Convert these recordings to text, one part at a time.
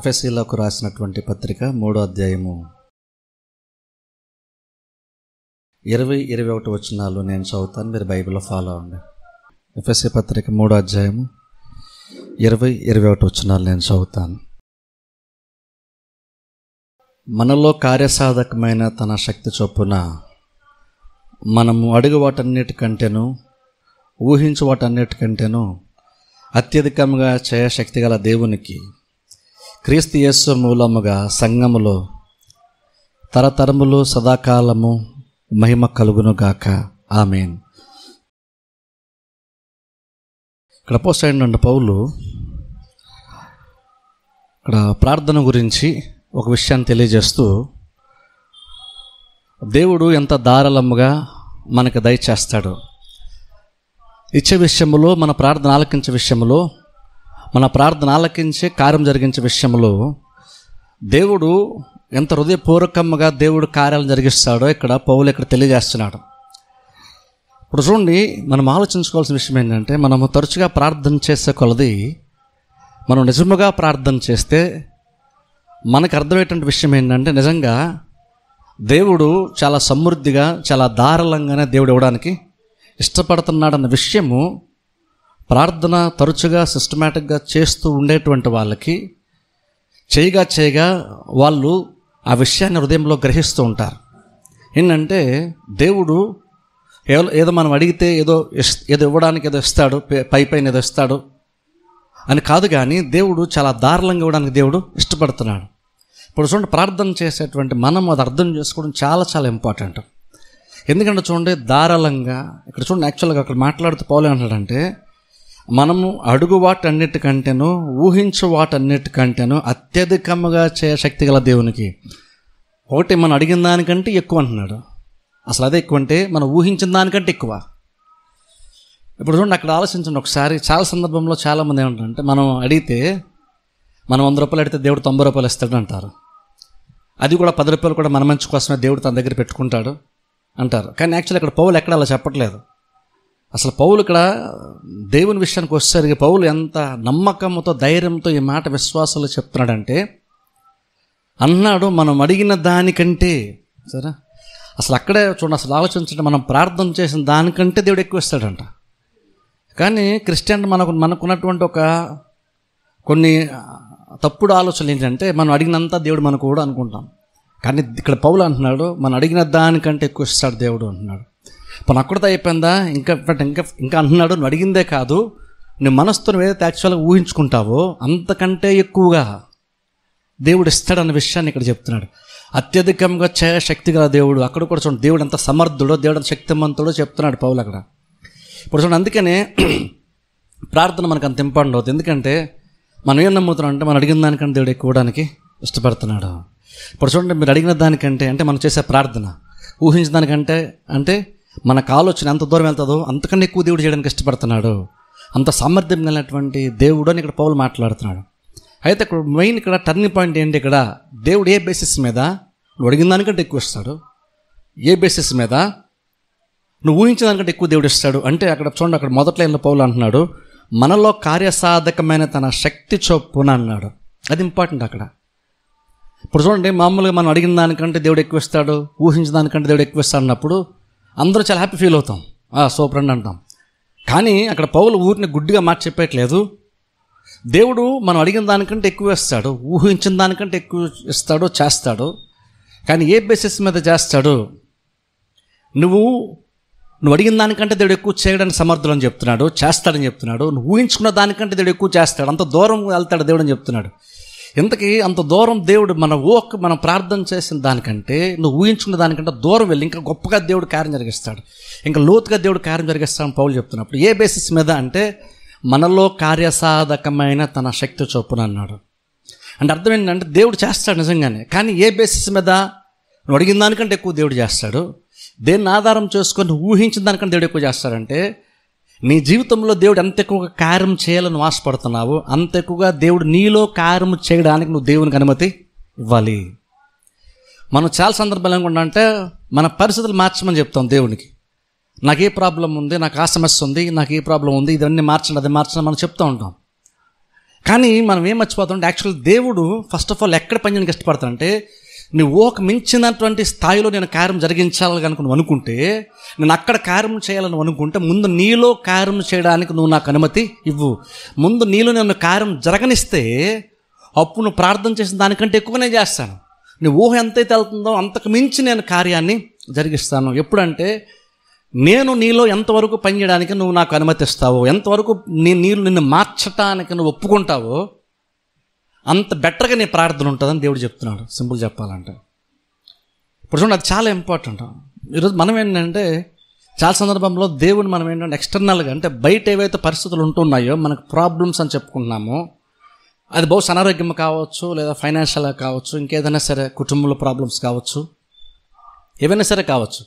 ఎఫ్ఎస్సీలకు రాసినటువంటి పత్రిక మూడో అధ్యాయము ఇరవై ఇరవై ఒకటి వచ్చినాలు నేను చదువుతాను మీరు బైబిల్లో ఫాలో అవ్వండి ఎఫ్ఎస్సి పత్రిక మూడో అధ్యాయము ఇరవై ఇరవై ఒకటి వచ్చినాలు నేను చదువుతాను మనలో కార్యసాధకమైన తన శక్తి చొప్పున మనము అడుగు వాటన్నిటికంటేనూ ఊహించు వాటన్నిటికంటేనూ అత్యధికంగా చేయశక్తి గల దేవునికి క్రీస్తు యేసు మూలముగా సంఘములో తరతరములు సదాకాలము మహిమ కలుగునుగాక ఆమెన్ ఇక్కడ పోసైన పౌలు ఇక్కడ ప్రార్థన గురించి ఒక విషయాన్ని తెలియజేస్తూ దేవుడు ఎంత దారళముగా మనకు దయచేస్తాడు ఇచ్చే విషయంలో మన ప్రార్థన ఆలకించే విషయంలో మన ప్రార్థన ఆలకించే కార్యం జరిగించే విషయంలో దేవుడు ఎంత హృదయపూర్వకంగా దేవుడు కార్యాలను జరిగిస్తాడో ఇక్కడ పౌలు ఇక్కడ తెలియజేస్తున్నాడు ఇప్పుడు చూడండి మనం ఆలోచించుకోవాల్సిన విషయం ఏంటంటే మనము తరచుగా ప్రార్థన చేసే కొలది మనం నిజముగా ప్రార్థన చేస్తే మనకు అర్థమయ్యేటువంటి విషయం ఏంటంటే నిజంగా దేవుడు చాలా సమృద్ధిగా చాలా దారులంగానే దేవుడు ఇవ్వడానికి ఇష్టపడుతున్నాడన్న విషయము ప్రార్థన తరచుగా సిస్టమేటిక్గా చేస్తూ ఉండేటువంటి వాళ్ళకి చేయగా చేయగా వాళ్ళు ఆ విషయాన్ని హృదయంలో గ్రహిస్తూ ఉంటారు ఏంటంటే దేవుడు ఏదో మనం అడిగితే ఏదో ఏదో ఇవ్వడానికి ఏదో ఇస్తాడు పై పైన ఏదో ఇస్తాడు అని కాదు కానీ దేవుడు చాలా దారుణంగా ఇవ్వడానికి దేవుడు ఇష్టపడుతున్నాడు ఇప్పుడు చూడండి ప్రార్థన చేసేటువంటి మనం అది అర్థం చేసుకోవడం చాలా చాలా ఇంపార్టెంట్ ఎందుకంటే చూడండి దారాళంగా ఇక్కడ చూడండి యాక్చువల్గా అక్కడ మాట్లాడుతూ పోలే అంటాడంటే మనము అడుగు వాటన్నిటికంటేను ఊహించు వాటన్నిటికంటేను అత్యధికముగా చే శక్తి గల దేవునికి ఒకటి మనం అడిగిన దానికంటే ఎక్కువ అంటున్నాడు అసలు అదే ఎక్కువ అంటే మనం ఊహించిన దానికంటే ఎక్కువ ఇప్పుడు చూడండి అక్కడ ఆలోచించండి ఒకసారి చాలా సందర్భంలో చాలామంది ఏమంటారంటే మనం అడిగితే మనం వంద రూపాయలు అడిగితే దేవుడు తొంభై రూపాయలు ఇస్తాడు అంటారు అది కూడా పది రూపాయలు కూడా మన మంచి కోసమే దేవుడు తన దగ్గర పెట్టుకుంటాడు అంటారు కానీ యాక్చువల్లీ అక్కడ పౌలు ఎక్కడ అలా చెప్పట్లేదు అసలు పౌలు ఇక్కడ దేవుని విషయానికి వచ్చేసరికి పౌలు ఎంత నమ్మకంతో ధైర్యంతో ఈ మాట విశ్వాసాలు చెప్తున్నాడంటే అన్నాడు మనం అడిగిన దానికంటే సరే అసలు అక్కడే చూడండి అసలు ఆలోచించండి మనం ప్రార్థన చేసిన దానికంటే దేవుడు ఎక్కువ ఇస్తాడంట కానీ క్రిస్టియన్ మనకు మనకున్నటువంటి ఒక కొన్ని తప్పుడు ఆలోచనలు ఏంటంటే మనం అడిగినంత దేవుడు మనకు కూడా అనుకుంటాం కానీ ఇక్కడ పౌలు అంటున్నాడు మనం అడిగిన దానికంటే ఎక్కువ ఇస్తాడు దేవుడు అంటున్నాడు ఇప్పుడు నాకు అయిపోయిందా ఇంకా ఇంకా ఇంకా అంటున్నాడు నువ్వు అడిగిందే కాదు నువ్వు మనస్సుతో ఏదైతే యాక్చువల్గా ఊహించుకుంటావో అంతకంటే ఎక్కువగా దేవుడు ఇస్తాడన్న విషయాన్ని ఇక్కడ చెప్తున్నాడు అత్యధికంగా చేయ శక్తి గల దేవుడు అక్కడ కూడా చూడండి దేవుడు అంత సమర్థుడో దేవుడు ఎంత శక్తిమంతుడో చెప్తున్నాడు పౌలు అక్కడ ఇప్పుడు చూడండి అందుకనే ప్రార్థన మనకు అంత ఇంపార్టెంట్ అవుతుంది ఎందుకంటే మనం ఏం నమ్ముతున్నాం అంటే మనం అడిగిన దానికంటే దేవుడు ఎక్కువడానికి ఇష్టపడుతున్నాడు ఇప్పుడు చూడండి మీరు అడిగిన దానికంటే అంటే మనం చేసే ప్రార్థన ఊహించిన దానికంటే అంటే మనకు ఆలోచన ఎంత దూరం వెళ్తుందో అంతకన్నా ఎక్కువ దేవుడు చేయడానికి ఇష్టపడుతున్నాడు అంత సామర్థ్యం కలిగినటువంటి దేవుడు అని ఇక్కడ పౌలు మాట్లాడుతున్నాడు అయితే ఇక్కడ మెయిన్ ఇక్కడ టర్నింగ్ పాయింట్ ఏంటి ఇక్కడ దేవుడు ఏ బేసిస్ మీద నువ్వు అడిగిన దానికంటే ఎక్కువ ఇస్తాడు ఏ బేసిస్ మీద నువ్వు ఊహించిన దానికంటే ఎక్కువ దేవుడు ఇస్తాడు అంటే అక్కడ చూడండి అక్కడ మొదట్లో ఎన్నో పౌలు అంటున్నాడు మనలో కార్యసాధకమైన తన శక్తి చొప్పున అన్నాడు అది ఇంపార్టెంట్ అక్కడ ఇప్పుడు చూడండి మామూలుగా మనం అడిగిన దానికంటే దేవుడు ఎక్కువ ఇస్తాడు ఊహించిన దానికంటే దేవుడు ఎక్కువ ఇస్తాడు అన్నప్పుడు అందరూ చాలా హ్యాపీ ఫీల్ అవుతాం సూపర్ అండి అంటాం కానీ అక్కడ పౌలు ఊరిని గుడ్డిగా మాట చెప్పట్లేదు దేవుడు మనం అడిగిన దానికంటే ఎక్కువ ఇస్తాడు ఊహించిన దానికంటే ఎక్కువ ఇస్తాడు చేస్తాడు కానీ ఏ బేసిస్ మీద చేస్తాడు నువ్వు నువ్వు అడిగిన దానికంటే దేవుడు ఎక్కువ చేయడానికి సమర్థులు అని చెప్తున్నాడు చేస్తాడని చెప్తున్నాడు నువ్వు ఊహించుకున్న దానికంటే దేవుడు ఎక్కువ చేస్తాడు అంత దూరం వెళ్తాడు దేవుడు అని చెప్తున్నాడు ఇంతకీ అంత దూరం దేవుడు మన ఊహకు మనం ప్రార్థన చేసిన దానికంటే నువ్వు ఊహించుకున్న దానికంటే దూరం వెళ్ళి ఇంకా గొప్పగా దేవుడు కార్యం జరిగిస్తాడు ఇంకా లోతుగా దేవుడు కార్యం జరిగిస్తాడని పౌలు చెప్తున్నప్పుడు ఏ బేసిస్ మీద అంటే మనలో కార్యసాధకమైన తన శక్తి చొప్పున అన్నాడు అంటే అర్థం ఏంటంటే దేవుడు చేస్తాడు నిజంగానే కానీ ఏ బేసిస్ మీద నువ్వు అడిగిన దానికంటే ఎక్కువ దేవుడు చేస్తాడు దేన్ని ఆధారం చేసుకొని ఊహించిన దానికంటే దేవుడు ఎక్కువ చేస్తాడంటే నీ జీవితంలో దేవుడు ఎంత ఎక్కువగా కార్యం చేయాలని ఆశపడుతున్నావు అంత ఎక్కువగా దేవుడు నీలో కార్యం చేయడానికి నువ్వు దేవునికి అనుమతి ఇవ్వాలి మనం చాలా సందర్భాలు ఏమనుకుంటా అంటే మన పరిస్థితులు మార్చమని చెప్తాం దేవునికి నాకు ఏ ప్రాబ్లం ఉంది నాకు ఆ సమస్య ఉంది నాకు ఏ ప్రాబ్లం ఉంది ఇదన్నీ మార్చండి అది మార్చండి మనం చెప్తూ ఉంటాం కానీ మనం ఏం మర్చిపోతుంటే యాక్చువల్ దేవుడు ఫస్ట్ ఆఫ్ ఆల్ ఎక్కడ పని చేయడానికి ఇష్టపడతాడంటే నువ్వు ఊహకు మించినటువంటి స్థాయిలో నేను కార్యం జరిగించాలి కనుక నువ్వు అనుకుంటే నేను అక్కడ కార్యం చేయాలని అనుకుంటే ముందు నీలో కార్యం చేయడానికి నువ్వు నాకు అనుమతి ఇవ్వు ముందు నీలో నేను కార్యం జరగనిస్తే అప్పుడు నువ్వు ప్రార్థన చేసిన దానికంటే ఎక్కువనే చేస్తాను నీ ఊహ ఎంతైతే వెళ్తుందో అంతకు మించి నేను కార్యాన్ని జరిగిస్తాను ఎప్పుడంటే నేను నీలో ఎంతవరకు పనిచేయడానికి నువ్వు నాకు అనుమతిస్తావో ఎంతవరకు నీ నీళ్ళు నిన్ను మార్చటానికి నువ్వు ఒప్పుకుంటావో అంత బెటర్గా నీ ప్రార్థన ఉంటుందని దేవుడు చెప్తున్నాడు సింపుల్ చెప్పాలంటే ఇప్పుడు చూడండి అది చాలా ఇంపార్టెంట్ ఈరోజు మనం ఏంటంటే చాలా సందర్భంలో దేవుడు మనం ఏంటంటే ఎక్స్టర్నల్గా అంటే బయట ఏవైతే పరిస్థితులు ఉంటున్నాయో మనకు ప్రాబ్లమ్స్ అని చెప్పుకుంటున్నాము అది బహుశా అనారోగ్యం కావచ్చు లేదా ఫైనాన్షియల్ కావచ్చు ఇంకేదైనా సరే కుటుంబంలో ప్రాబ్లమ్స్ కావచ్చు ఏవైనా సరే కావచ్చు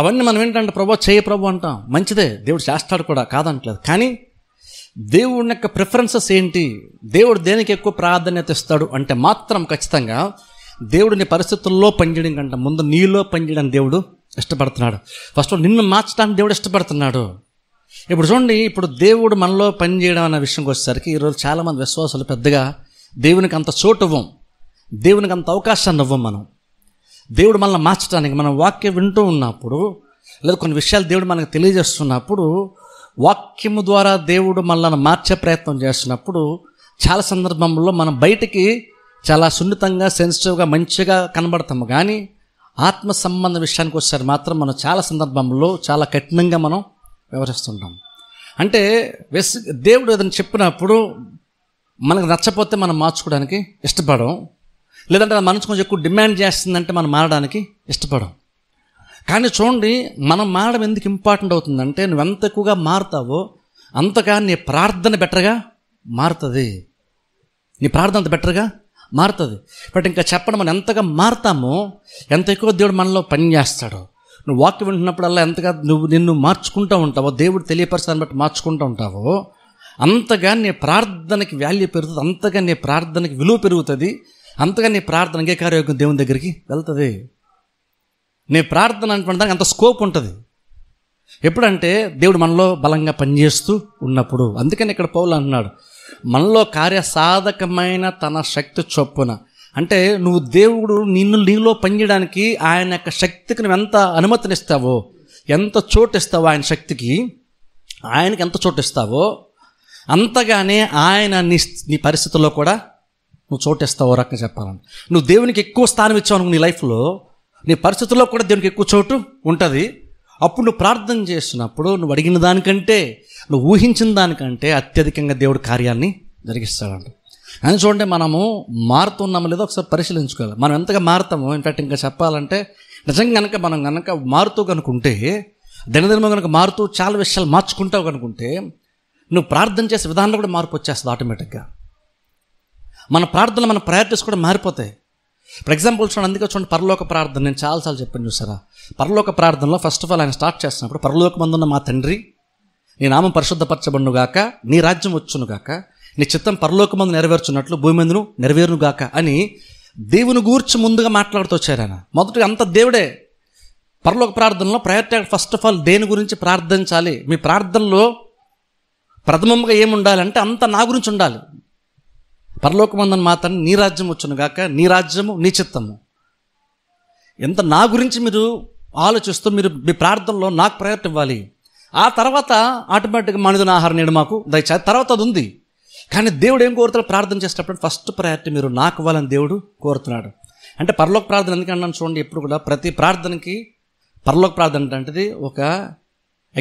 అవన్నీ మనం ఏంటంటే ప్రభావ చేయ ప్రభు అంటాం మంచిదే దేవుడు చేస్తాడు కూడా కాదంటలేదు కానీ దేవుడి యొక్క ప్రిఫరెన్సెస్ ఏంటి దేవుడు దేనికి ఎక్కువ ప్రాధాన్యత ఇస్తాడు అంటే మాత్రం ఖచ్చితంగా దేవుడిని పరిస్థితుల్లో పనిచేయడం కంటే ముందు నీలో పనిచేయడం దేవుడు ఇష్టపడుతున్నాడు ఫస్ట్ నిన్ను మార్చడానికి దేవుడు ఇష్టపడుతున్నాడు ఇప్పుడు చూడండి ఇప్పుడు దేవుడు మనలో పనిచేయడం అనే విషయంకి వచ్చేసరికి ఈరోజు చాలామంది విశ్వాసాలు పెద్దగా దేవునికి అంత చోటు ఇవ్వం దేవునికి అంత అవకాశాన్ని ఇవ్వం మనం దేవుడు మనల్ని మార్చడానికి మనం వాక్యం వింటూ ఉన్నప్పుడు లేదా కొన్ని విషయాలు దేవుడు మనకు తెలియజేస్తున్నప్పుడు వాక్యము ద్వారా దేవుడు మనల్ని మార్చే ప్రయత్నం చేస్తున్నప్పుడు చాలా సందర్భంలో మనం బయటికి చాలా సున్నితంగా సెన్సిటివ్గా మంచిగా కనబడతాము కానీ ఆత్మ సంబంధ విషయానికి వచ్చేసరికి మాత్రం మనం చాలా సందర్భంలో చాలా కఠినంగా మనం వివరిస్తుంటాం అంటే వెస్ దేవుడు ఏదైనా చెప్పినప్పుడు మనకు నచ్చపోతే మనం మార్చుకోవడానికి ఇష్టపడం లేదంటే మనసు కొంచెం ఎక్కువ డిమాండ్ చేస్తుందంటే మనం మారడానికి ఇష్టపడం కానీ చూడండి మనం మారడం ఎందుకు ఇంపార్టెంట్ అవుతుందంటే నువ్వు ఎంత ఎక్కువగా మారుతావో అంతగా నీ ప్రార్థన బెటర్గా మారుతుంది నీ ప్రార్థన అంత బెటర్గా మారుతుంది బట్ ఇంకా చెప్పడం మనం ఎంతగా మారుతామో ఎంత ఎక్కువ దేవుడు మనలో పని చేస్తాడు నువ్వు వాక్యం వింటున్నప్పుడల్లా ఎంతగా నువ్వు నిన్ను మార్చుకుంటూ ఉంటావో దేవుడు తెలియపరచడాన్ని బట్టి మార్చుకుంటూ ఉంటావో అంతగా నీ ప్రార్థనకి వాల్యూ పెరుగుతుంది అంతగా నీ ప్రార్థనకి విలువ పెరుగుతుంది అంతగా నీ ప్రార్థన అంగీకారయోగ్యం దేవుని దగ్గరికి వెళ్తుంది నేను ప్రార్థన అనుకున్న దానికి అంత స్కోప్ ఉంటుంది ఎప్పుడంటే దేవుడు మనలో బలంగా పనిచేస్తూ ఉన్నప్పుడు అందుకని ఇక్కడ పౌలు అంటున్నాడు మనలో కార్యసాధకమైన తన శక్తి చొప్పున అంటే నువ్వు దేవుడు నిన్ను నీలో పనిచేయడానికి ఆయన యొక్క శక్తికి నువ్వు ఎంత అనుమతినిస్తావో ఎంత చోటు ఇస్తావో ఆయన శక్తికి ఆయనకి ఎంత చోటు ఇస్తావో అంతగానే ఆయన నీ నీ పరిస్థితుల్లో కూడా నువ్వు చోటు ఇస్తావో రకంగా చెప్పాలని నువ్వు దేవునికి ఎక్కువ స్థానం ఇచ్చావు నీ లైఫ్లో నీ పరిస్థితుల్లో కూడా దేవునికి ఎక్కువ చోటు ఉంటుంది అప్పుడు నువ్వు ప్రార్థన చేసినప్పుడు నువ్వు అడిగిన దానికంటే నువ్వు ఊహించిన దానికంటే అత్యధికంగా దేవుడి కార్యాన్ని జరిగిస్తాడంట అని చూడండి మనము మారుతున్నాము లేదో ఒకసారి పరిశీలించుకోవాలి మనం ఎంతగా మారుతాము ఇన్ఫ్యాక్ట్ ఇంకా చెప్పాలంటే నిజంగా కనుక మనం కనుక మారుతూ కనుకుంటే దినదినము కనుక మారుతూ చాలా విషయాలు మార్చుకుంటావు కనుకుంటే నువ్వు ప్రార్థన చేసే విధానంలో కూడా మార్పు వచ్చేస్తుంది ఆటోమేటిక్గా మన ప్రార్థనలు మన ప్రయారిటీస్ కూడా మారిపోతాయి ఫర్ ఎగ్జాంపుల్ చూడండి అందుకే చూడండి పరలోక ప్రార్థన నేను చాలాసార్లు చెప్పాను చూసారా పరలోక ప్రార్థనలో ఫస్ట్ ఆఫ్ ఆల్ ఆయన స్టార్ట్ చేస్తున్నప్పుడు పరలోక మందున్న మా తండ్రి నీ నామం గాక నీ రాజ్యం వచ్చును గాక నీ చిత్తం పరలోక మందు నెరవేర్చున్నట్లు భూమి మందును నెరవేరునుగాక అని దేవుని గూర్చి ముందుగా మాట్లాడుతూ వచ్చారు ఆయన మొదటిగా అంత దేవుడే పరలోక ప్రార్థనలో ప్రయారిటీ ఫస్ట్ ఆఫ్ ఆల్ దేని గురించి ప్రార్థించాలి మీ ప్రార్థనలో ప్రథమంగా ఏముండాలంటే అంత నా గురించి ఉండాలి పరలోకమందని మాత్రం నీ రాజ్యం వచ్చును గాక నీ రాజ్యము నీ చిత్తము ఎంత నా గురించి మీరు ఆలోచిస్తూ మీరు మీ ప్రార్థనలో నాకు ప్రయత్నం ఇవ్వాలి ఆ తర్వాత ఆటోమేటిక్గా మనిదిన ఆహారం నేడు మాకు దయచేసి తర్వాత అది ఉంది కానీ దేవుడు ఏం కోరుతాడు ప్రార్థన చేసేటప్పుడు ఫస్ట్ ప్రయారిటీ మీరు నాకు ఇవ్వాలని దేవుడు కోరుతున్నాడు అంటే పరలోక ప్రార్థన ఎందుకన్నాను చూడండి ఎప్పుడు కూడా ప్రతి ప్రార్థనకి పరలోక ప్రార్థన అంటే ఒక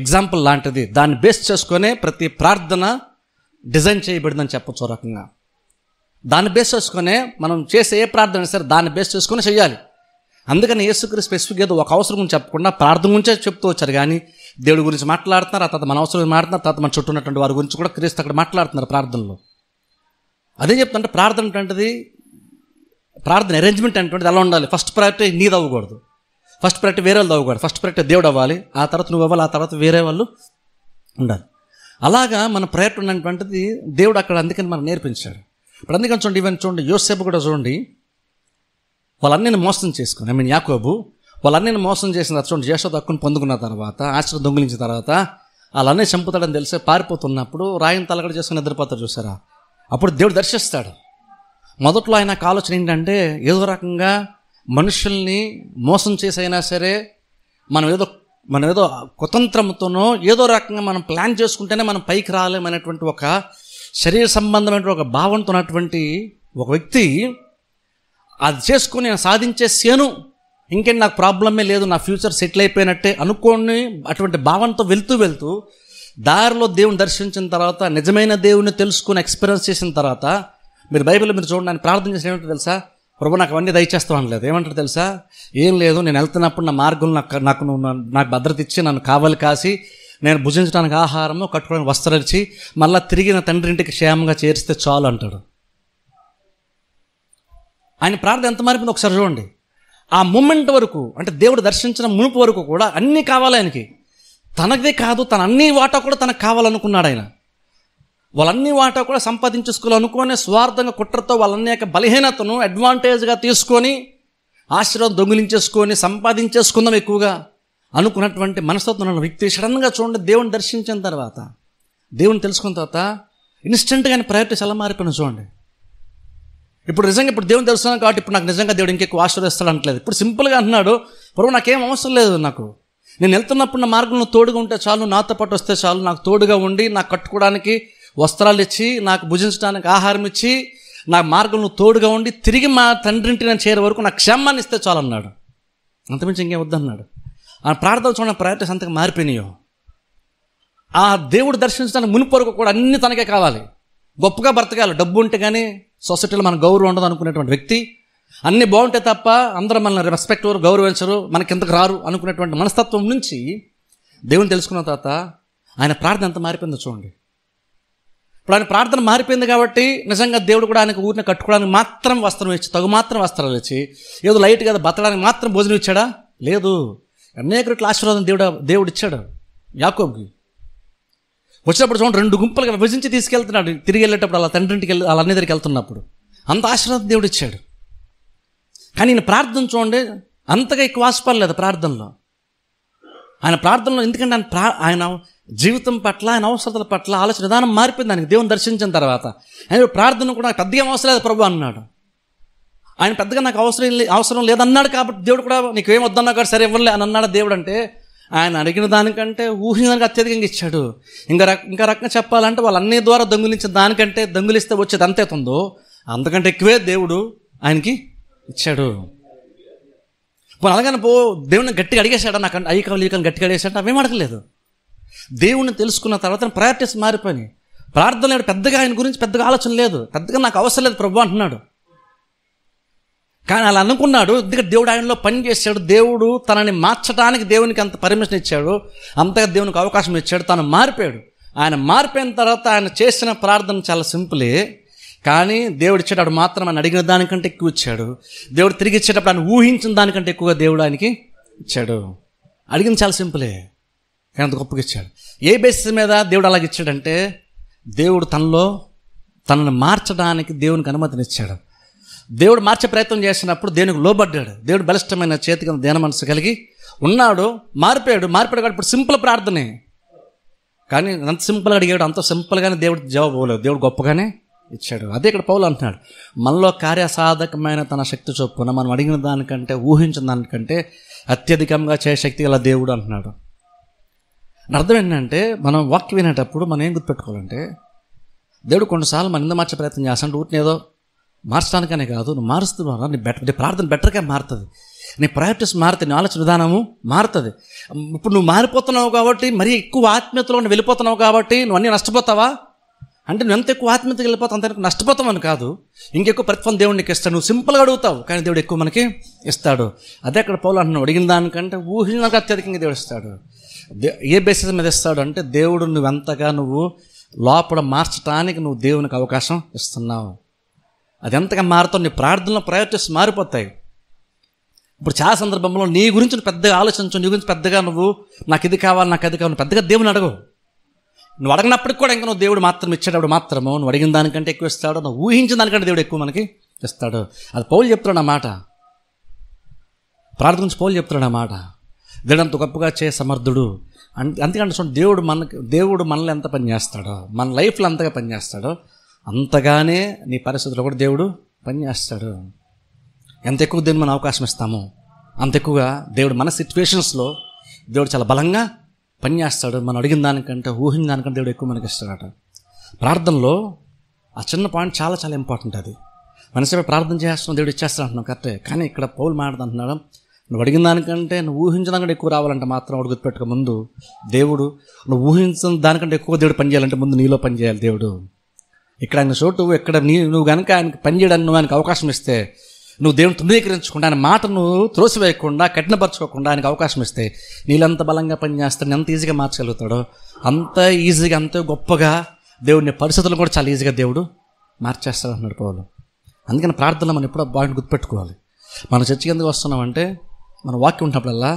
ఎగ్జాంపుల్ లాంటిది దాన్ని బేస్ చేసుకునే ప్రతి ప్రార్థన డిజైన్ చేయబడిందని చెప్పచ్చు రకంగా దాన్ని బేస్ చేసుకునే మనం చేసే ఏ ప్రార్థన సరే దాన్ని బేస్ చేసుకుని చేయాలి అందుకని యేసుక్రీ స్పెసిఫిక్ ఏదో ఒక అవసరం గురించి చెప్పకుండా ప్రార్థన గురించే చెప్తూ వచ్చారు కానీ దేవుడి గురించి మాట్లాడుతున్నారు తర్వాత మన అవసరం మాట్లాడుతున్నారు తర్వాత మన చుట్టూ ఉన్నటువంటి వారి గురించి కూడా క్రీస్తు అక్కడ మాట్లాడుతున్నారు ప్రార్థనలో అదే చెప్తుంటే ప్రార్థన అంటే ప్రార్థన అరేంజ్మెంట్ అంటే అలా ఉండాలి ఫస్ట్ ప్రయారిటీ నీది అవ్వకూడదు ఫస్ట్ ప్రయారిటీ వేరే వాళ్ళు అవ్వకూడదు ఫస్ట్ ప్రయారిటీ దేవుడు అవ్వాలి ఆ తర్వాత నువ్వు అవ్వాలి ఆ తర్వాత వేరే వాళ్ళు ఉండాలి అలాగా మన ప్రయత్నం ఉన్నటువంటిది దేవుడు అక్కడ అందుకని మనం నేర్పించాడు ఇప్పుడు అందుకని చూడండి ఇవన్నీ చూడండి యోసేపు కూడా చూడండి వాళ్ళన్నీ మోసం చేసుకుని ఐ మీన్ యాకోబు వాళ్ళన్నీ మోసం చేసిన తర్వాత చూడండి యేషో దక్కును పొందుకున్న తర్వాత ఆశ్ర దొంగిలించిన తర్వాత వాళ్ళన్నీ చంపుతాడని తెలిసే పారిపోతున్నప్పుడు రాయిని తలగడ చేసుకుని నిద్రపోతాడు చూసారా అప్పుడు దేవుడు దర్శిస్తాడు మొదట్లో ఆయన ఆలోచన ఏంటంటే ఏదో రకంగా మనుషుల్ని మోసం చేసైనా సరే మనం ఏదో మనం ఏదో కుతంత్రంతోనో ఏదో రకంగా మనం ప్లాన్ చేసుకుంటేనే మనం పైకి రాలేమనేటువంటి ఒక శరీర సంబంధమైన ఒక భావనతో ఉన్నటువంటి ఒక వ్యక్తి అది చేసుకుని సాధించేసాను ఇంకేం నాకు ప్రాబ్లమే లేదు నా ఫ్యూచర్ సెటిల్ అయిపోయినట్టే అనుకోని అటువంటి భావనతో వెళ్తూ వెళ్తూ దారిలో దేవుని దర్శించిన తర్వాత నిజమైన దేవుని తెలుసుకుని ఎక్స్పీరియన్స్ చేసిన తర్వాత మీరు బైబిల్ మీరు చూడడానికి ప్రార్థన చేసిన ఏమంటారు తెలుసా ప్రభు నాకు అవన్నీ దయచేస్తా అనలేదు ఏమంటారు తెలుసా ఏం లేదు నేను వెళ్తున్నప్పుడు నా మార్గం నాకు నాకు నాకు భద్రత ఇచ్చి నన్ను కావాలి కాసి నేను భుజించడానికి ఆహారము కట్టుకోవడానికి వస్త్రరిచి మళ్ళీ తిరిగి నా క్షేమంగా చేరిస్తే చాలు అంటాడు ఆయన ప్రార్థన ఎంత మారిపోయింది ఒకసారి చూడండి ఆ మూమెంట్ వరకు అంటే దేవుడు దర్శించిన మునుపు వరకు కూడా అన్నీ కావాలి ఆయనకి తనదే కాదు తన అన్ని వాటా కూడా తనకు కావాలనుకున్నాడు ఆయన వాళ్ళన్ని వాటా కూడా సంపాదించుకోవాలనుకునే స్వార్థంగా కుట్రతో వాళ్ళన్ని యొక్క బలహీనతను అడ్వాంటేజ్గా తీసుకొని ఆశీర్వాదం దొంగిలించేసుకొని సంపాదించేసుకుందాం ఎక్కువగా అనుకున్నటువంటి మనస్తత్వం ఉన్న వ్యక్తి సడన్గా చూడండి దేవుని దర్శించిన తర్వాత దేవుని తెలుసుకున్న తర్వాత ఇన్స్టెంట్గా ఆయన ప్రయారిటీస్ ఎలా మారిపోయినా చూడండి ఇప్పుడు నిజంగా ఇప్పుడు దేవుని తెలుస్తున్నాను కాబట్టి ఇప్పుడు నాకు నిజంగా దేవుడు ఇంకెక్కువ ఆశీర్వదిస్తాడు అనట్లేదు ఇప్పుడు సింపుల్గా అంటున్నాడు ప్రభు నాకేం అవసరం లేదు నాకు నేను వెళ్తున్నప్పుడు నా మార్గంలో తోడుగా ఉంటే చాలు నాతో పాటు వస్తే చాలు నాకు తోడుగా ఉండి నాకు కట్టుకోవడానికి వస్త్రాలు ఇచ్చి నాకు భుజించడానికి ఆహారం ఇచ్చి నా మార్గంలో తోడుగా ఉండి తిరిగి మా తండ్రింటి నేను చేరే వరకు నాకు క్షేమాన్ని ఇస్తే అన్నాడు అంతమించి ఇంకేం వద్దన్నాడు ఆ ప్రార్థన చూడడం ప్రయారిటీస్ అంతగా మారిపోయినాయో ఆ దేవుడు దర్శించడానికి మునుపు వరకు కూడా అన్ని తనకే కావాలి గొప్పగా బ్రతకాలి డబ్బు ఉంటే కానీ సొసైటీలో మన గౌరవం ఉండదు అనుకునేటువంటి వ్యక్తి అన్నీ బాగుంటే తప్ప అందరూ మనల్ని రెస్పెక్ట్ గౌరవించరు మనకి ఎంతకు రారు అనుకునేటువంటి మనస్తత్వం నుంచి దేవుని తెలుసుకున్న తర్వాత ఆయన ప్రార్థన ఎంత మారిపోయిందో చూడండి ఇప్పుడు ఆయన ప్రార్థన మారిపోయింది కాబట్టి నిజంగా దేవుడు కూడా ఆయనకు ఊరిని కట్టుకోవడానికి మాత్రం వస్త్రం ఇచ్చి తగు మాత్రం వస్త్రాలు ఇచ్చి ఏదో లైట్ కదా బతకడానికి మాత్రం భోజనం ఇచ్చాడా లేదు అనేక రెట్ల ఆశీర్వాదం దేవుడు దేవుడు ఇచ్చాడు యాకోబ్కి వచ్చినప్పుడు చూడండి రెండు గుంపులుగా విభజించి తీసుకెళ్తున్నాడు తిరిగి వెళ్ళేటప్పుడు అలా తండ్రింటికి వెళ్ళి వాళ్ళ దగ్గరికి వెళ్తున్నప్పుడు అంత ఆశీర్వాదం దేవుడు ఇచ్చాడు కానీ ఈయన ప్రార్థన చూడండి అంతగా ఎక్కువ ఆశపడలేదు ప్రార్థనలో ఆయన ప్రార్థనలో ఎందుకంటే ఆయన ప్రా ఆయన జీవితం పట్ల ఆయన అవసరతల పట్ల ఆలోచన విధానం మారిపోయింది దానికి దేవుని దర్శించిన తర్వాత ఆయన ప్రార్థన కూడా పెద్దగా అవసరం లేదు ప్రభు అన్నాడు ఆయన పెద్దగా నాకు అవసరం అవసరం లేదన్నాడు కాబట్టి దేవుడు కూడా నీకు వద్దన్నా కూడా సరే ఇవ్వలే అని అన్నాడు దేవుడు అంటే ఆయన అడిగిన దానికంటే ఊహించిన దానికి అత్యధికంగా ఇచ్చాడు ఇంకా రక్ ఇంకా రకంగా చెప్పాలంటే వాళ్ళు అన్ని ద్వారా దొంగిలించిన దానికంటే దొంగిలిస్తే వచ్చేది తుందో అంతకంటే ఎక్కువే దేవుడు ఆయనకి ఇచ్చాడు పోనీ అలాగని పో దేవుడిని గట్టిగా అడిగేశాడు నాకు ఐకాలు కావాలి గట్టిగా అడిగేశాడు అవేం అడగలేదు దేవుణ్ణి తెలుసుకున్న తర్వాత ప్రయారిటీస్ మారిపోయి ప్రార్థన లేడు పెద్దగా ఆయన గురించి పెద్దగా ఆలోచన లేదు పెద్దగా నాకు అవసరం లేదు ప్రభు అంటున్నాడు కానీ అలా అనుకున్నాడు ఎందుకంటే దేవుడు ఆయనలో పని చేశాడు దేవుడు తనని మార్చడానికి దేవునికి అంత పర్మిషన్ ఇచ్చాడు అంతగా దేవునికి అవకాశం ఇచ్చాడు తను మారిపోయాడు ఆయన మారిపోయిన తర్వాత ఆయన చేసిన ప్రార్థన చాలా సింపులే కానీ దేవుడు ఇచ్చేటప్పుడు మాత్రం ఆయన అడిగిన దానికంటే ఎక్కువ ఇచ్చాడు దేవుడు తిరిగి ఇచ్చేటప్పుడు ఆయన ఊహించిన దానికంటే ఎక్కువగా దేవుడు ఆయనకి ఇచ్చాడు అడిగింది చాలా సింపులే కానీ అంత గొప్పగా ఇచ్చాడు ఏ బేసిస్ మీద దేవుడు అలాగ ఇచ్చాడంటే దేవుడు తనలో తనను మార్చడానికి దేవునికి అనుమతినిచ్చాడు దేవుడు మార్చే ప్రయత్నం చేసినప్పుడు దేనికి లోబడ్డాడు దేవుడు బలిష్టమైన చేతి కింద దేన మనసు కలిగి ఉన్నాడు మారిపోయాడు మారిపోయాడు కాబట్టి ఇప్పుడు సింపుల్ ప్రార్థనే కానీ అంత సింపుల్గా అడిగాడు అంత సింపుల్గానే దేవుడు జవాబు పోలేదు దేవుడు గొప్పగానే ఇచ్చాడు అదే ఇక్కడ పౌలు అంటున్నాడు మనలో కార్యసాధకమైన తన శక్తి చొప్పున మనం అడిగిన దానికంటే ఊహించిన దానికంటే అత్యధికంగా చేయ శక్తి గల దేవుడు అంటున్నాడు అర్థం ఏంటంటే మనం వాక్ వినేటప్పుడు మనం ఏం గుర్తుపెట్టుకోవాలంటే దేవుడు కొన్నిసార్లు మన ఇంత మార్చే ప్రయత్నం చేస్తాడు ఊటినేదో మార్చడానికనే కాదు నువ్వు మారుస్తున్నావు నీ బెటర్ నీ ప్రార్థన బెటర్గా మారుతుంది నీ ప్రయాక్టీస్ మారుతుంది నీ ఆలోచన విధానము మారుతుంది ఇప్పుడు నువ్వు మారిపోతున్నావు కాబట్టి మరీ ఎక్కువ ఆత్మీయతలో నువ్వు వెళ్ళిపోతున్నావు కాబట్టి నువ్వు అన్నీ నష్టపోతావా అంటే నువ్వు ఎంత ఎక్కువ ఆత్మీయత వెళ్ళిపోతావు అంత అని కాదు ఇంకెక్కువ ప్రతిఫలం దేవుడు నీకు ఇస్తాడు నువ్వు సింపుల్గా అడుగుతావు కానీ దేవుడు ఎక్కువ మనకి ఇస్తాడు అదే అక్కడ పౌలు అంటున్నావు అడిగిన దానికంటే ఊహించినాక అత్యధికంగా దేవుడు ఇస్తాడు ఏ బేసిస్ మీద ఇస్తాడు అంటే దేవుడు నువ్వెంతగా నువ్వు లోపల మార్చడానికి నువ్వు దేవునికి అవకాశం ఇస్తున్నావు అది ఎంతగా మారుతుంది నీ ప్రార్థనలో ప్రయారిటీస్ మారిపోతాయి ఇప్పుడు చాలా సందర్భంలో నీ గురించి పెద్దగా ఆలోచించు నీ గురించి పెద్దగా నువ్వు నాకు ఇది కావాలి నాకు అది కావాలి పెద్దగా దేవుని అడగవు నువ్వు అడగనప్పటికి కూడా ఇంకా నువ్వు దేవుడు మాత్రం ఇచ్చేటప్పుడు మాత్రము నువ్వు అడిగిన దానికంటే ఎక్కువ ఇస్తాడు నువ్వు ఊహించిన దానికంటే దేవుడు ఎక్కువ మనకి ఇస్తాడు అది పౌలు చెప్తున్నాడు మాట ప్రార్థన గురించి పౌలు చెప్తున్నాడు మాట దేవుడు అంత గొప్పగా చే సమర్థుడు అంతే అంతేకంటే చూడండి దేవుడు మనకి దేవుడు మనల్ని ఎంత పని చేస్తాడో మన లైఫ్లో అంతగా పని చేస్తాడో అంతగానే నీ పరిస్థితుల్లో కూడా దేవుడు పనిచేస్తాడు ఎంత ఎక్కువ దేవుడు మనం అవకాశం ఇస్తామో అంత ఎక్కువగా దేవుడు మన సిచ్యువేషన్స్లో దేవుడు చాలా బలంగా పనిచేస్తాడు మనం అడిగిన దానికంటే ఊహించిన దానికంటే దేవుడు ఎక్కువ మనకి ఇస్తాడట ప్రార్థనలో ఆ చిన్న పాయింట్ చాలా చాలా ఇంపార్టెంట్ అది మనసేపు ప్రార్థన చేస్తున్నాం దేవుడు ఇచ్చేస్తాడు అంటున్నాం కరెక్టే కానీ ఇక్కడ పౌలు మాట్లాడుతున్నాడు నువ్వు అడిగిన దానికంటే నువ్వు ఊహించిన దానికంటే ఎక్కువ రావాలంటే మాత్రం అడుగు పెట్టక ముందు దేవుడు నువ్వు ఊహించిన దానికంటే ఎక్కువ దేవుడు పనిచేయాలంటే ముందు నీలో పనిచేయాలి దేవుడు ఇక్కడ ఆయన చోటు ఇక్కడ నీ నువ్వు కనుక ఆయనకి పని చేయడానికి నువ్వు ఆయనకు అవకాశం ఇస్తే నువ్వు దేవుని తృణీకరించకుండా ఆయన మాటను త్రోసివేయకుండా కఠినపరచుకోకుండా ఆయనకు అవకాశం ఇస్తే నీళ్ళంత బలంగా పనిచేస్తాడు ఎంత ఈజీగా మార్చగలుగుతాడో అంత ఈజీగా అంత గొప్పగా దేవుడిని పరిస్థితులు కూడా చాలా ఈజీగా దేవుడు మార్చేస్తాడు అన్నాడు పౌలు అందుకని ప్రార్థనలో మనం ఎప్పుడో బాగా గుర్తుపెట్టుకోవాలి మనం చర్చకి ఎందుకు వస్తున్నామంటే మన వాక్యం ఉన్నప్పుడల్లా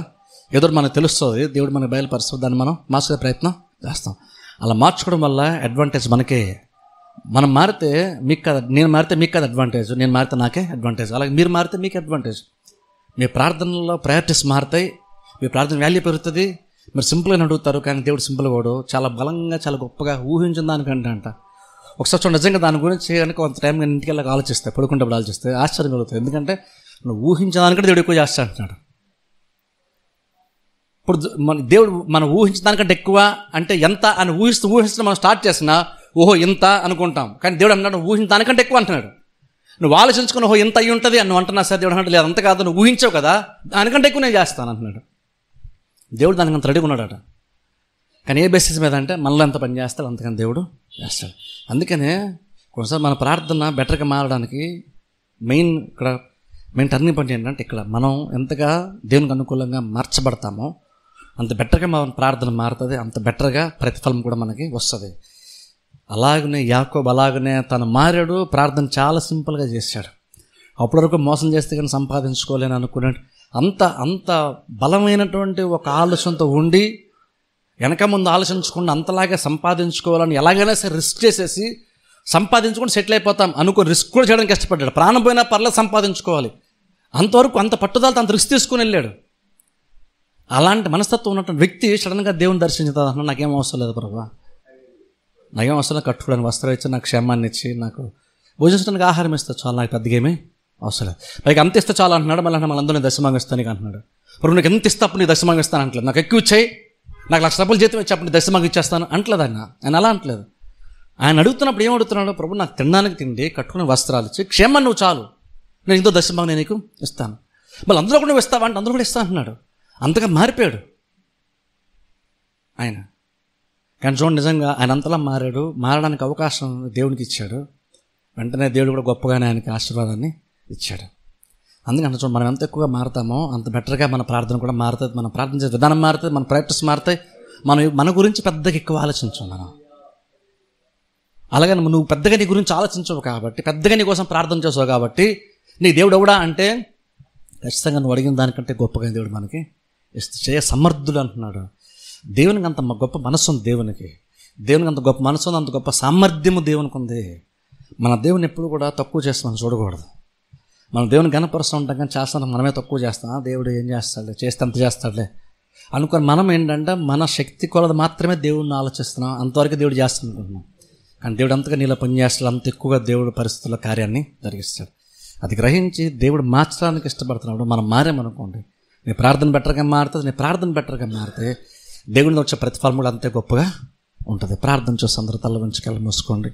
ఎదురు మనకు తెలుస్తుంది దేవుడు మనకు బయలుపరుస్తుంది దాన్ని మనం మార్చుకునే ప్రయత్నం చేస్తాం అలా మార్చుకోవడం వల్ల అడ్వాంటేజ్ మనకే మనం మారితే మీకు కదా నేను మారితే మీకు కదా అడ్వాంటేజ్ నేను మారితే నాకే అడ్వాంటేజ్ అలాగే మీరు మారితే మీకు అడ్వాంటేజ్ మీ ప్రార్థనలో ప్రయారిటీస్ మారుతాయి మీ ప్రార్థన వాల్యూ పెరుగుతుంది మీరు సింపుల్గా అడుగుతారు కానీ దేవుడు సింపుల్ వాడు చాలా బలంగా చాలా గొప్పగా ఊహించిన దానికంటే అంట ఒకసారి చూడండి నిజంగా దాని గురించి కనుక కొంత టైం కానీ ఇంటికి వెళ్ళక ఆలోచిస్తే పడుకుంటప్పుడు ఆలోచిస్తే ఆశ్చర్యం కలుగుతుంది ఎందుకంటే నువ్వు ఊహించిన దానికంటే దేవుడు ఎక్కువ చేస్తా అంటున్నాడు ఇప్పుడు మన దేవుడు మనం ఊహించడానికంటే ఎక్కువ అంటే ఎంత అని ఊహిస్తూ ఊహిస్తూ మనం స్టార్ట్ చేసినా ఓహో ఇంత అనుకుంటాం కానీ దేవుడు అన్నాడు ఊహించి దానికంటే ఎక్కువ అంటున్నాడు నువ్వు ఆలోచించుకుని ఓహో ఇంత అయి ఉంటుంది అని అంటున్నా సార్ దేవుడు అంటే లేదు అంత కాదు నువ్వు ఊహించావు కదా దానికంటే ఎక్కువ నేను చేస్తాను అంటున్నాడు దేవుడు దానికి అంత రెడీగా అట కానీ ఏ బేసిస్ మీద అంటే మనలో ఎంత పని చేస్తాడు అంతకని దేవుడు చేస్తాడు అందుకనే కొన్నిసార్లు మన ప్రార్థన బెటర్గా మారడానికి మెయిన్ ఇక్కడ మెయిన్ టర్నింగ్ పాయింట్ ఏంటంటే ఇక్కడ మనం ఎంతగా దేవునికి అనుకూలంగా మార్చబడతామో అంత బెటర్గా మన ప్రార్థన మారుతుంది అంత బెటర్గా ప్రతిఫలం కూడా మనకి వస్తుంది అలాగనే యాకోబ్ అలాగనే తను మారాడు ప్రార్థన చాలా సింపుల్గా చేశాడు అప్పటి వరకు మోసం చేస్తే కానీ సంపాదించుకోలేని అనుకున్నాడు అంత అంత బలమైనటువంటి ఒక ఆలోచనతో ఉండి వెనక ముందు ఆలోచించకుండా అంతలాగే సంపాదించుకోవాలని ఎలాగైనా సరే రిస్క్ చేసేసి సంపాదించుకొని సెటిల్ అయిపోతాం అనుకో రిస్క్ కూడా చేయడానికి కష్టపడ్డాడు ప్రాణం పోయినా పర్లేదు సంపాదించుకోవాలి అంతవరకు అంత పట్టుదల అంత రిస్క్ తీసుకుని వెళ్ళాడు అలాంటి మనస్తత్వం ఉన్నటువంటి వ్యక్తి సడన్గా దేవుని దర్శించుతా నాకేం అవసరం లేదు ప్రభావ నయం అవసరం కట్టుకోవడానికి వస్త్రం ఇచ్చి నాకు క్షేమాన్ని ఇచ్చి నాకు భోజించడానికి ఆహారం ఇస్తే చాలు నాకు పెద్దగా ఏమీ అవసరం లేదు పైకి అంత ఇస్తే చాలు అంటున్నాడు మళ్ళీ మనందరూ నీకు అంటున్నాడు ఇప్పుడు నాకు ఎంత ఇస్తే అప్పుడు నీ దశమాంగిస్తాను అంటలేదు నాకు ఎక్కువ ఇచ్చాయి నాకు లక్ష రూపాయలు జీతం ఇచ్చి అప్పుడు దశమాంగి ఇచ్చేస్తాను అంటలేదు ఆయన ఆయన అలా అంటలేదు ఆయన అడుగుతున్నప్పుడు ఏం అడుగుతున్నాడు ప్రభు నాకు తినడానికి తిండి కట్టుకునే వస్త్రాలు ఇచ్చి క్షేమం నువ్వు చాలు నేను ఇంతో దశమాంగ నేను నీకు ఇస్తాను మళ్ళీ అందరూ కూడా నువ్వు ఇస్తావా అంటే అందరూ కూడా ఇస్తా అంటున్నాడు అంతగా మారిపోయాడు ఆయన కానీ చూడండి నిజంగా ఆయన అంతలా మారాడు మారడానికి అవకాశం దేవునికి ఇచ్చాడు వెంటనే దేవుడు కూడా గొప్పగానే ఆయనకి ఆశీర్వాదాన్ని ఇచ్చాడు అందుకని చూడండి మనం ఎంత ఎక్కువగా మారుతామో అంత బెటర్గా మన ప్రార్థన కూడా మారుతుంది మనం ప్రార్థన చేసే విధానం మారుతుంది మన ప్రాక్టీస్ మారుతాయి మనం మన గురించి పెద్దగా ఎక్కువ ఆలోచించాం మనం అలాగే నువ్వు పెద్దగా నీ గురించి ఆలోచించవు కాబట్టి పెద్దగా నీ కోసం ప్రార్థన చేసావు కాబట్టి నీ దేవుడు ఎవడా అంటే ఖచ్చితంగా నువ్వు అడిగిన దానికంటే గొప్పగా దేవుడు మనకి ఇస్తే సమర్థుడు అంటున్నాడు దేవునికి అంత గొప్ప మనసు ఉంది దేవునికి దేవునికి అంత గొప్ప మనసు ఉంది అంత గొప్ప సామర్థ్యము దేవునికి ఉంది మన దేవుని ఎప్పుడు కూడా తక్కువ చేస్తాం మనం చూడకూడదు మన దేవుని గణపరుస్తూ ఉంటాం కానీ చేస్తాను మనమే తక్కువ చేస్తాం దేవుడు ఏం చేస్తాడులే చేస్తే అంత చేస్తాడులే అనుకుని మనం ఏంటంటే మన శక్తి కొలది మాత్రమే దేవుడిని ఆలోచిస్తున్నాం అంతవరకు దేవుడు చేస్తాను అనుకుంటున్నాం కానీ దేవుడు అంతగా నీలో పనిచేస్తాడు అంత ఎక్కువగా దేవుడు పరిస్థితుల కార్యాన్ని జరిగిస్తాడు అది గ్రహించి దేవుడు మార్చడానికి ఇష్టపడుతున్నాడు మనం మారేమనుకోండి నీ ప్రార్థన బెటర్గా మారుతుంది నీ ప్రార్థన బెటర్గా మారితే దేవుడిని వచ్చే ప్రతిఫలం కూడా అంతే గొప్పగా ఉంటుంది ప్రార్థన చేసి అందరూ తల వంచి కళ్ళు మూసుకోండి